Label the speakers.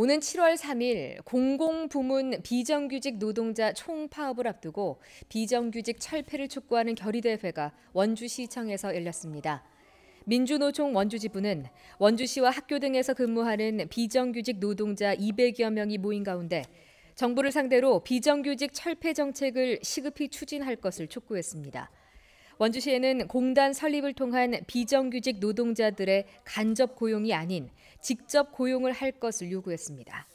Speaker 1: 오는 7월 3일 공공부문 비정규직 노동자 총파업을 앞두고 비정규직 철폐를 촉구하는 결의대회가 원주시청에서 열렸습니다. 민주노총 원주지부는 원주시와 학교 등에서 근무하는 비정규직 노동자 200여 명이 모인 가운데 정부를 상대로 비정규직 철폐 정책을 시급히 추진할 것을 촉구했습니다. 원주시에는 공단 설립을 통한 비정규직 노동자들의 간접 고용이 아닌 직접 고용을 할 것을 요구했습니다.